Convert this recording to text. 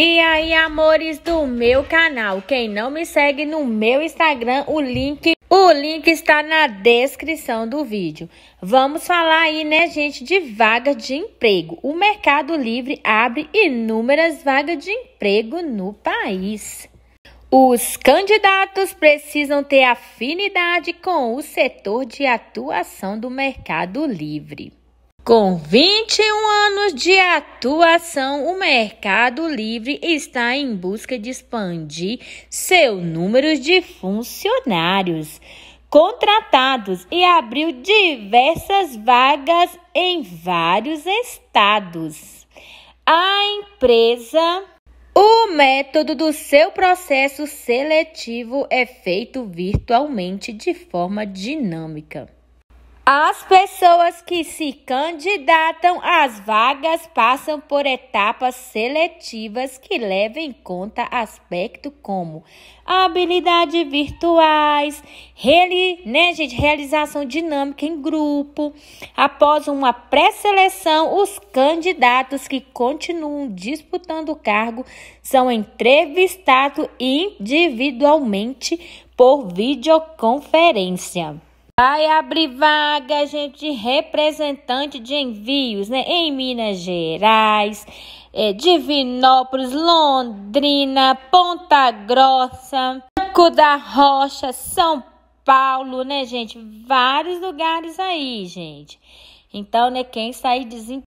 E aí, amores do meu canal, quem não me segue no meu Instagram, o link, o link está na descrição do vídeo. Vamos falar aí, né, gente, de vaga de emprego. O Mercado Livre abre inúmeras vagas de emprego no país. Os candidatos precisam ter afinidade com o setor de atuação do Mercado Livre. Com 21 anos de atuação, o Mercado Livre está em busca de expandir seu número de funcionários contratados e abriu diversas vagas em vários estados. A empresa o método do seu processo seletivo é feito virtualmente de forma dinâmica. As pessoas que se candidatam às vagas passam por etapas seletivas que levam em conta aspectos como habilidades virtuais, reali, né, gente, realização dinâmica em grupo. Após uma pré-seleção, os candidatos que continuam disputando o cargo são entrevistados individualmente por videoconferência. Vai abrir vaga, gente, de representante de envios, né? Em Minas Gerais, é, Divinópolis, Londrina, Ponta Grossa, Banco da Rocha, São Paulo, né, gente? Vários lugares aí, gente. Então, né, quem sair desempregado.